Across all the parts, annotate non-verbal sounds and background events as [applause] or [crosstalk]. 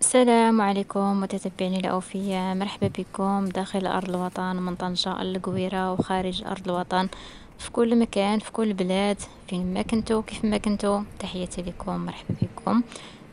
السلام عليكم متتبعين الأوفياء مرحبا بكم داخل أرض الوطن من طنجة القويرة وخارج أرض الوطن في كل مكان في كل بلاد فين ما كنتو كيف ما كنتو تحياتي لكم مرحبا بكم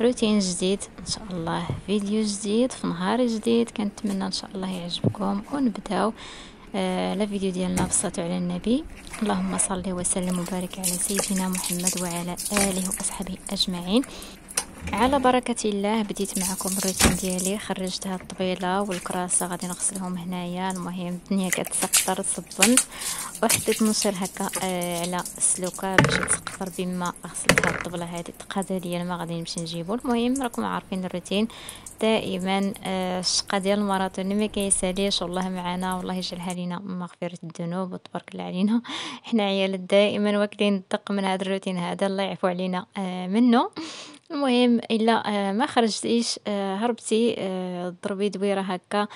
روتين جديد ان شاء الله فيديو جديد في نهار جديد كنتمنى ان شاء الله يعجبكم ونبداو آه فيديو ديالنا بالصلاة على النبي اللهم صل وسلم وبارك على سيدنا محمد وعلى آله وأصحابه أجمعين على بركة الله بديت معكم الروتين ديالي خرجت هاد الطبيلة والكراسة غادي نغسلهم هنايا المهم الدنيا كتسقطر صبنت وحطيت نشر هكا آه على السلوكة باش تسقطر بما غسلت هاد الطبلة هادي تقادا ديال ما غادي نمشي نجيبو المهم راكم عارفين الروتين دائما الشقة آه، ديال الماراثون اللي ما كيساليش والله معنا والله يجعلها لينا مغفرة الذنوب وتبارك الله علينا [laughs] حنا عيال دائما واكلين الدق من هذا الروتين هذا الله يعفو علينا آه، منه المهم الا آه، ما خرجتيش هربتي ضربي دويره هكا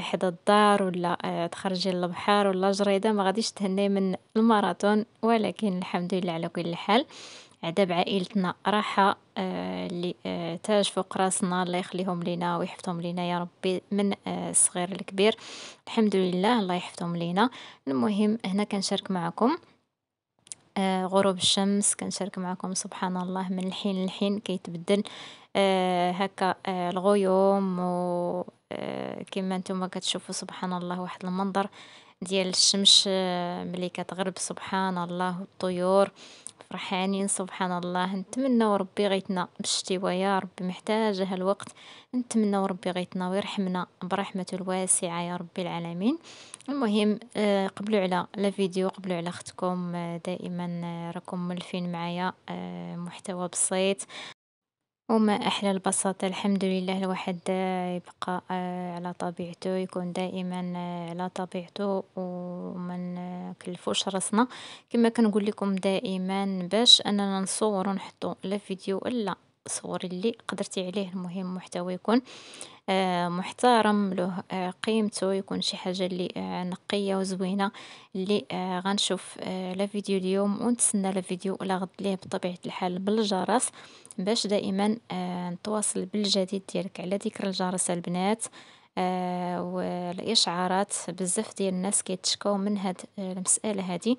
حدا الدار ولا تخرجي للبحر ولا جريده ما غاديش تهني من الماراثون ولكن الحمد لله على كل حال عدا بعائلتنا راحة آه، اللي آه، تاج فوق راسنا الله يخليهم لينا ويحفظهم لينا يا ربي من آه، الصغير الكبير الحمد لله الله يحفظهم لينا المهم هنا كنشارك معكم غروب الشمس كنشارك معكم سبحان الله من الحين للحين كيتبدل هكا الغيوم و كما نتوما كتشوفوا سبحان الله واحد المنظر ديال الشمس ملي كتغرب سبحان الله الطيور فرحانين سبحان الله نتمنى ربي غيتنا بالشتيوة يا ربي محتاجة هالوقت نتمنى ربي غيتنا ويرحمنا برحمته الواسعة يا ربي العالمين المهم آه، قبلوا على الفيديو قبلوا على اختكم آه، دائما آه، راكم ملفين معايا محتوى بسيط وما أحلى البساطة الحمد لله الواحد آه، يبقى آه، على طبيعتو يكون دائما آه، على طبيعتو وما نكلفوش راسنا كما كنقول لكم دائما باش اننا نصورو نحطو لا فيديو لا. صور اللي قدرتي عليه. المهم محتوى يكون آه، محترم، له آه، قيمتو، يكون شي حاجة اللي آه، نقية وزوينة، اللي غنشوف لا فيديو اليوم ونتسنى لا فيديو ولا غد ليه بطبيعة الحال بالجرس، باش دائما نتواصل بالجديد ديالك. على ذكر الجرس البنات، والإشعارات، بزاف ديال الناس كيتشكاو من هاد المسألة هادي.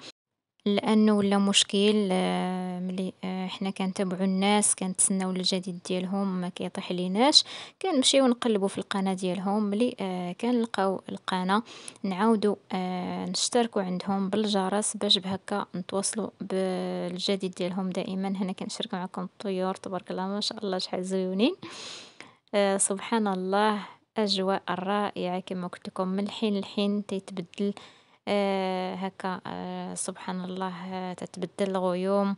لأنه ولا مشكل آه، ملي آه، حنا كنتابعو الناس كنتسناو الجديد ديالهم ما كيطيح ليناش، كنمشيو نقلبو في القناة ديالهم. ملي آه، كنلقاو القناة، نعاودو نشتركو عندهم بالجرس باش بهكا نتواصلو بالجديد ديالهم دائما. هنا كنشارك معاكم الطيور تبارك الله ما شاء الله شحال زوينين سبحان الله، أجواء رائعة كيما قلت لكم، من الحين للحين تيتبدل. آه، هكا آه، سبحان الله آه، تتبدل الغيوم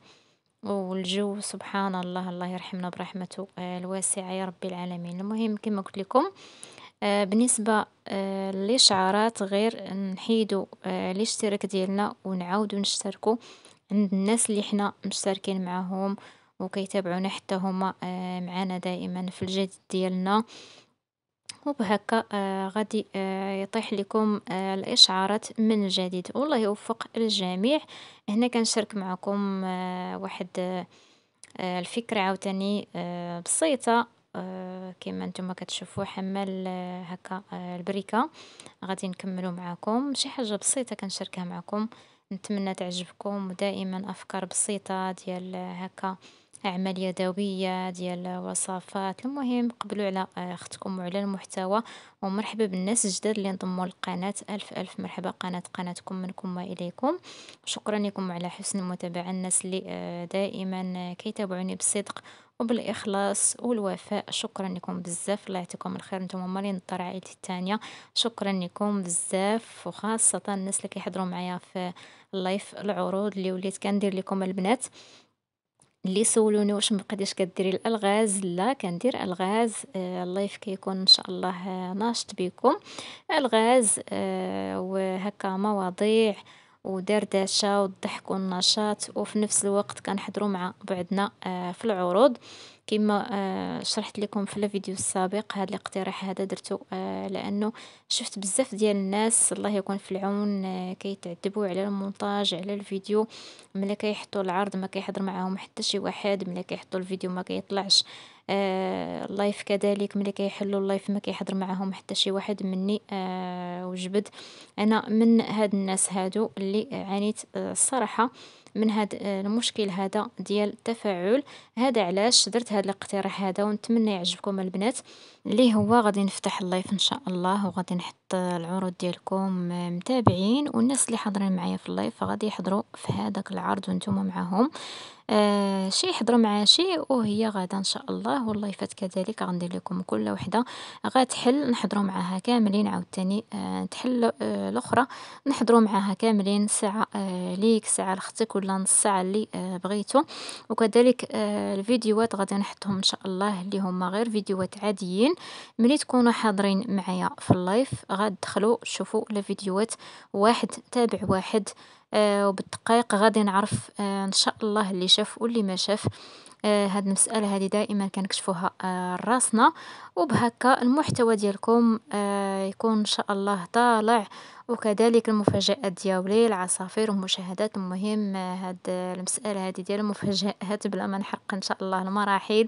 والجو سبحان الله، الله يرحمنا برحمته الواسعة يا رب العالمين. المهم كيما قلت لكم، بالنسبة للشعارات غير نحيدو الاشتراك ديالنا ونعاودوا نشتركوا عند الناس لي حنا مشتركين معاهم وكيتابعونا حتى هما معانا دائما في الجديد ديالنا. وبهكا آه، غادي آه، يطيح لكم آه، الاشعارات من جديد والله يوفق الجميع هنا كنشارك معكم واحد الفكرة عاوتاني بسيطة كما نتوما كتشوفوا حمال هكا البريكه غادي نكملوا معكم شي حاجه بسيطه كنشاركها معكم نتمنى تعجبكم ودائما افكار بسيطه ديال هكا أعمال يدوية ديال وصفات، المهم قبلو على آه، اختكم وعلى المحتوى، ومرحبا بالناس الجداد اللي انضمو للقناة، ألف ألف مرحبا قناة قناتكم منكم وإليكم. شكرا لكم على حسن المتابعة الناس اللي آه، دائما آه، كيتابعوني بالصدق وبالإخلاص والوفاء، شكرا لكم بزاف الله يعطيكم الخير نتوما مالين الدار عائلتي التانية، شكرا لكم بزاف وخاصة الناس اللي كيحضرو معايا في اللايف العروض اللي وليت كندير لكم البنات. اللي سولوني واش مابقيتيش كديري الالغاز لا كندير الغاز آه اللايف كيكون ان شاء الله ناشط بكم الغاز آه وهكا مواضيع. ودردشة والضحك والنشاط وفي نفس الوقت كنحضروا مع بعضنا آه، في العروض. كيما آه، شرحت لكم في الفيديو السابق هذا الاقتراح هذا درته آه، لانه شفت بزاف ديال الناس الله يكون في العون كيتعذبوا على المونتاج على الفيديو ملي كيحطوا العرض ما كيحضر معاهم حتى شي واحد ملي كيحطوا الفيديو ما كيطلعش آه، اللايف كذلك ملي كيحلو اللايف ما كيحضر معاهم حتى شي واحد مني آه، وجبد انا من هاد الناس هادو اللي عانيت آه، الصراحه من هاد آه، المشكل هذا ديال التفاعل هذا علاش درت هاد الاقتراح هذا ونتمنى يعجبكم البنات اللي هو غادي نفتح اللايف ان شاء الله وغادي نحط العروض ديالكم آه، متابعين والناس اللي حاضرين معايا في اللايف غادي يحضروا في هذاك العرض وانتم معاهم آه شي يحضروا معاه شي وهي غادا ان شاء الله واللايفات كذلك غندير لكم كل وحده غتحل نحضروا معاها كاملين عاوتاني آه تحل آه الاخرى نحضروا معاها كاملين ساعه آه ليك ساعه لختك ولا نص ساعة اللي آه، بغيتو. وكذلك آه، الفيديوهات غادي نحطهم ان شاء الله اللي هما غير فيديوهات عاديين. ملي تكونو حاضرين معايا في اللايف غادخلو تدخلوا شوفوا الفيديوهات واحد تابع واحد، آه، وبالدقايق غادي نعرف ان شاء الله اللي شاف واللي ما شاف. آه، هاد المسألة هادي دائما كنكشفوها لراسنا. آه، وبهكا المحتوى ديالكم آه، يكون ان شاء الله طالع، وكذلك المفاجآت دياولي، العصافير والمشاهدات. المهم هاد المسألة هادي ديال المفاجآت بلا ما نحرق ان شاء الله المراحل،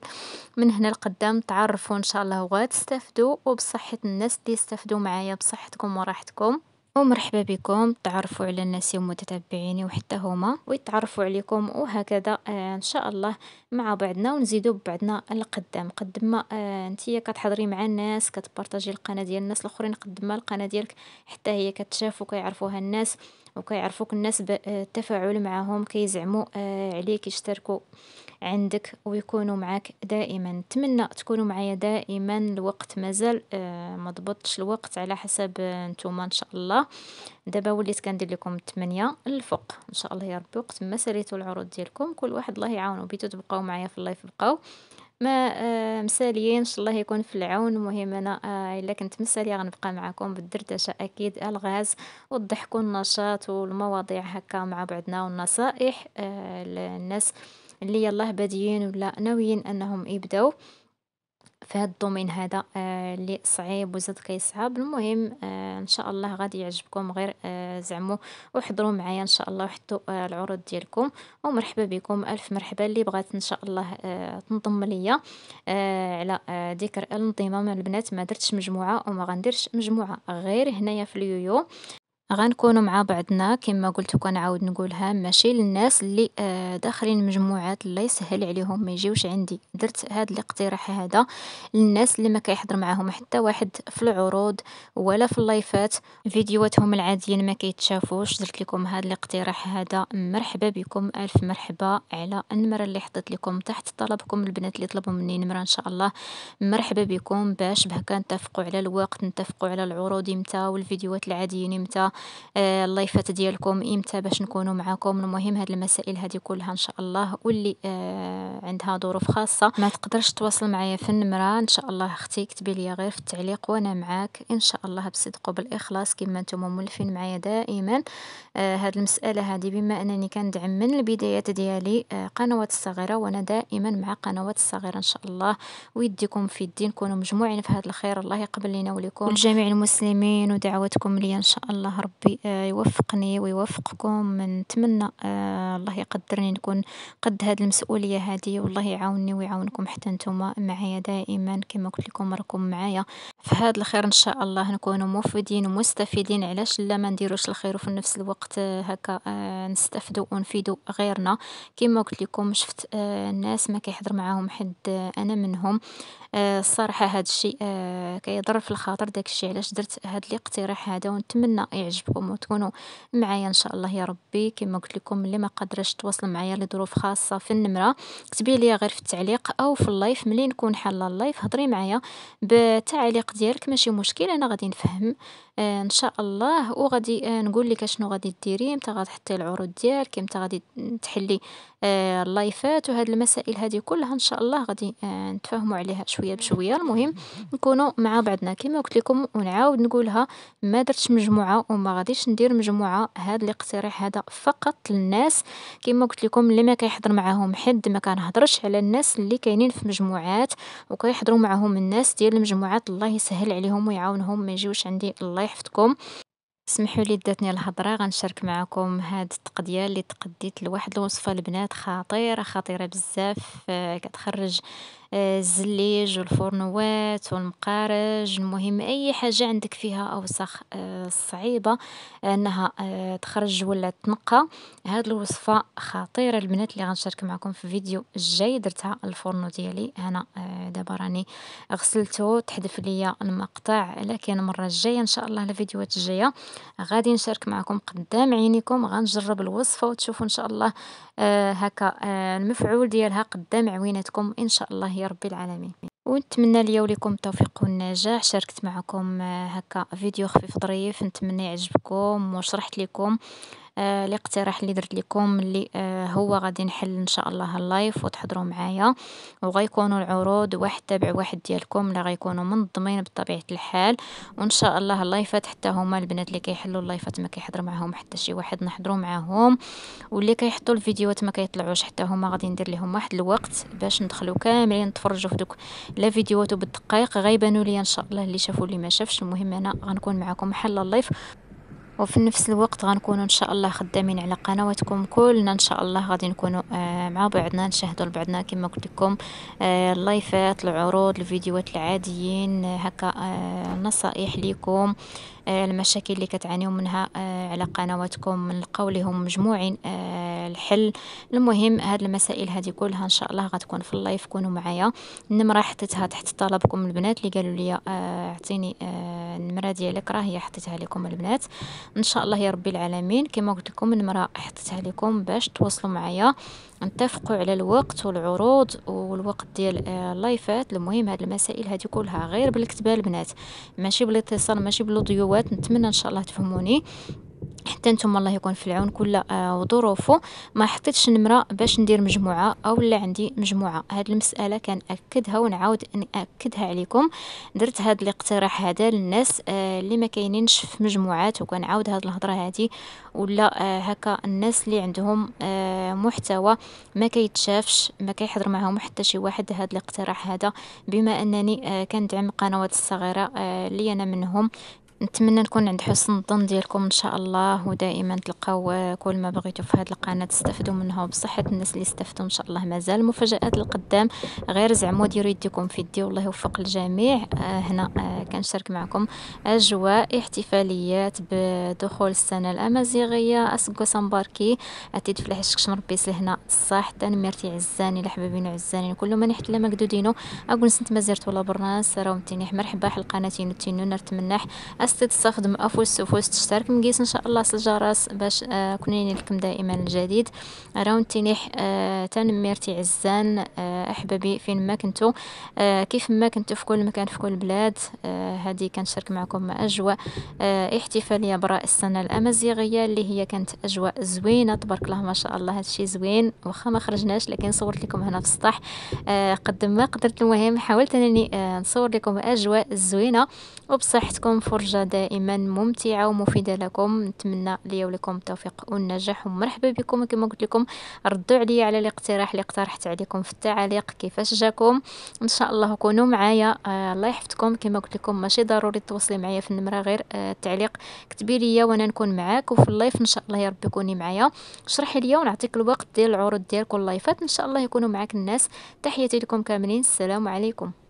من هنا لقدام تعرفوا ان شاء الله وغتستافدوا. وبصحة الناس اللي يستافدوا معايا، بصحتكم وراحتكم. ومرحبا بكم تعرفوا على الناس ومتتبعيني وحتى هما ويتعرفوا عليكم وهكذا آه، ان شاء الله مع بعضنا ونزيدوا ببعضنا القدام قد ما آه، انت كتحضري مع الناس كتبارطاجي القناه ديال الناس الاخرين قد ما القناه ديالك حتى هي كتشاف وكيعرفوها الناس وكيعرفوك الناس بالتفاعل آه، معهم كيزعموا عليك يشتركوا عندك ويكونوا معاك دائما نتمنى تكونوا معايا دائما الوقت مازال آه، مضبطش الوقت على حسب آه، نتوما ان شاء الله دابا وليت كندير لكم 8 الفوق ان شاء الله يا ربي وقت ما ساليتوا العروض ديالكم كل واحد الله يعاونو بيتو تبقاو معايا في اللايف بقاو ما آه، مساليين ان شاء الله يكون في العون المهم انا الا كنت مساليه غنبقى معكم بالدردشه اكيد الغاز والضحك والنشاط والمواضيع هكا مع بعضنا والنصائح للناس اللي يلاه باديين ولا ناويين انهم يبداو في هاد الدومين هذا آه، اللي صعيب وزاد كيصعب المهم آه، ان شاء الله غادي يعجبكم غير آه، زعمو وحضروا معايا ان شاء الله وحطوا العروض ديالكم ومرحبا بكم الف مرحبا اللي بغات ان شاء الله تنضم ليا على ذكر الانضمام البنات ما درتش مجموعه وما غنديرش مجموعه غير هنايا في اليويو غنكونو مع بعضنا كيما قلت و كنعاود نقولها ماشي للناس لي آه، داخلين مجموعات اللي يسهل عليهم ما يجيوش عندي. درت هاد الاقتراح هذا للناس لي ما كيحضر معاهم حتى واحد في العروض ولا في اللايفات، فيديوهاتهم العاديين ما كيتشافوش. درت لكم هاد الاقتراح هذا، مرحبا بكم، ألف مرحبا على النمرة لي حطيت لكم تحت طلبكم البنات لي طلبو مني نمرة إن شاء الله. مرحبا بكم باش بهكا نتفقو على الوقت، نتفقو على العروض إمتى و العاديين إمتى. آه، اللايفات ديالكم امتى باش نكونوا معاكم المهم هاد المسائل هذه كلها ان شاء الله واللي آه، عندها ظروف خاصه ما تقدرش تواصل معايا في النمره ان شاء الله اختي كتبي لي غير في التعليق وانا معاك ان شاء الله بصدق وبالاخلاص كما نتوما مولفين معايا دائما آه، هاد المساله هذه بما انني كندعم من البدايات ديالي قنوات الصغيره وانا دائما مع قنوات الصغيره ان شاء الله ويديكم في الدين كونوا مجموعين في هذا الخير الله يقبل لنا ولكم جميع المسلمين ودعوتكم لي ان شاء الله ربي آه، يوفقني و يوفقكم. نتمنى آه، الله يقدرني نكون قد هذه المسؤولية هذه و الله ويعاونكم و يعاونكم حتى نتوما معايا دائما كيما قلتلكم راكم معايا في هذا الخير إن شاء الله نكونو مفيدين و مستفيدين علاش لا ما نديروش الخير و في نفس الوقت هاكا آه، نستفدوا و نفيدو غيرنا. كيما قلتلكم شفت الناس ما كيحضر معاهم حد أنا منهم. الصراحة هاد الشي كيضر في الخاطر داكشي علاش درت هاد الاقتراح هذا و نتمنى يعجبكم وتكونوا معايا ان شاء الله يا ربي كما قلت لكم اللي ما قدرش تواصل معايا لظروف خاصه في النمره كتبي لي غير في التعليق او في اللايف ملي نكون حاله اللايف هضري معايا بتعليق ديالك ماشي مشكل انا غادي نفهم آه، ان شاء الله وغادي آه، نقول لك شنو غادي ديري امتى غتحطي العروض ديالك امتى غادي تحلي آه، اللايفات وهاد المسائل هادي كلها ان شاء الله غادي آه، نتفاهموا عليها شويه بشويه المهم نكونوا مع بعضنا كما قلت لكم ونعاود نقولها ما درتش مجموعه وما غاديش ندير مجموعه هاد الاقتراح هذا فقط للناس كما قلت لكم اللي ما كيحضر معاهم حد ما كنهضرش على الناس اللي كاينين في مجموعات وكيحضروا معاهم الناس ديال المجموعات الله يسهل عليهم ويعاونهم ما يجيوش عندي الله يحفظكم لي داتني الهضرة، غنشارك معاكم هاد التقضية لي تقديت لواحد الوصفة لبنات خطيرة خطيرة بزاف آه، كتخرج. آه، الزليج و الفرنوات و المقارج. المهم أي حاجة عندك فيها أوساخ آه، صعيبة أنها آه، تخرج و لا تنقى، هذه الوصفة خطيرة البنات لي غنشارك معاكم في الفيديو الجاي. درتها الفرن ديالي أنا دابا راني غسلتو، تحذف ليا المقطع، لكن المرة الجاية إن شاء الله الفيديوهات الجاية غادي نشارك معاكم قدام عينيكم، غنجرب الوصفة و تشوفو إن شاء الله هاكا المفعول ديالها قدام عويناتكم إن شاء الله يا رب العالمين ونتمنى ليا لكم التوفيق والنجاح شاركت معكم آه، هكا فيديو خفيف ظريف نتمنى يعجبكم وشرحت لكم آه، الاقتراح اللي درت ليكم لي آه، هو غادي نحل ان شاء الله اللايف وتحضروا معايا. وغيكونوا العروض واحد تابع واحد ديالكم اللي غيكونو منظمين بطبيعة الحال. وان شاء الله اللايفات حتى هما البنات اللي كيحلو اللايفات ما كيحضر معاهم حتى شي واحد نحضرو معاهم. واللي كيحطوا كيحطو الفيديوهات ما كيطلعوش حتى هما غادي ندير ليهم واحد الوقت باش ندخلو كاملين نتفرجو في دوك لا فيديوهات وبالدقائق غيبانوا غيبانو ليا ان شاء الله اللي شافوا اللي ما شافش. المهم أنا غنكون معاكم حل اللايف. وفي نفس الوقت غنكونوا ان شاء الله خدامين على قنواتكم كلنا ان شاء الله غادي نكونوا آه، مع بعضنا نشاهدوا لبعضنا كما قلت لكم آه، اللايفات العروض الفيديوهات العاديين آه، هكا نصائح لكم المشاكل اللي كتعانيو منها على قنواتكم نلقاو قولهم مجموعين الحل المهم هاد المسائل هذه كلها ان شاء الله غتكون في اللايف كونوا معايا النمره حطيتها تحت طلبكم البنات اللي قالوا لي اعطيني النمره ديالك راه هي حطيتها لكم البنات ان شاء الله يا ربي العالمين كما قلت لكم المراه حطيت عليكم باش توصلوا معايا نتفقوا على الوقت والعروض والوقت ديال اللايفات آه، المهم هاد المسائل هادي كلها غير بالكتابه البنات ماشي بالاتصال ماشي بالاوديوات نتمنى ان شاء الله تفهموني حتى نتوما الله يكون في العون كل آه وظروفه ما حطيتش نمره باش ندير مجموعه اولا عندي مجموعه هاد المساله كنأكدها ونعاود نأكدها عليكم درت هاد الاقتراح هذا للناس آه اللي ما كاينينش في مجموعات وكنعاود هاد الهضره هادي ولا آه هكا الناس اللي عندهم آه محتوى ما كيتشافش ما كيحضر معاهم حتى شي واحد هاد الاقتراح هذا بما انني آه كندعم قنوات الصغيره آه انا منهم نتمنى نكون عند حسن الظن ديالكم ان شاء الله ودائما تلقاو كل ما بغيتو في هذه القناه تستفدوا منها بصحه الناس اللي استفدوا ان شاء الله مازال مفاجات القدام غير زعموا ديروا يديكم في يدي والله يوفق الجميع آه، هنا آه، كنشارك معكم اجواء احتفاليات بدخول السنه الامازيغيه اسكو سامباركي اتيت فلاح الشكشم ربي لهنا صح الصح تنميرتي عزاني لحبابين وعزاني كل من يحتلا مقدودينو اقول سنت مازيرت ولا برناس راهم تينيح مرحبا حلقه نتينو تينو تستخدم افوس فوس تشترك مقيس ان شاء الله سجارات باش آه لكم دائما الجديد آه، راون تنيح آه، تنميرتي عزان آه، احبابي فين ما كنتو كيف ما كنتو في كل مكان في كل بلاد آه هذه كنشارك معكم اجواء احتفاليه براء السنه الامازيغيه اللي هي كانت اجواء زوينه تبارك الله ما شاء الله هادشي زوين واخا ما خرجناش لكن صورت لكم هنا في السطح قد ما قدرت المهم حاولت انني نصور لكم اجواء زوينه وبصحتكم فرجه درجة دائما ممتعة ومفيدة لكم نتمنى لي ولكم التوفيق والنجاح ومرحبا بكم كما قلت لكم ردوا عليا على الاقتراح اللي اقترحت عليكم في التعاليق كيفاش جاكم ان شاء الله كونوا معايا آه الله يحفظكم كما قلت لكم ماشي ضروري تتواصلي معايا في النمره غير آه التعليق كتبي لي وانا نكون معاك وفي اللايف ان شاء الله يا ربي كوني معايا شرحي لي ونعطيك الوقت ديال العروض ديالك لايفات ان شاء الله يكونوا معاك الناس تحياتي لكم كاملين السلام عليكم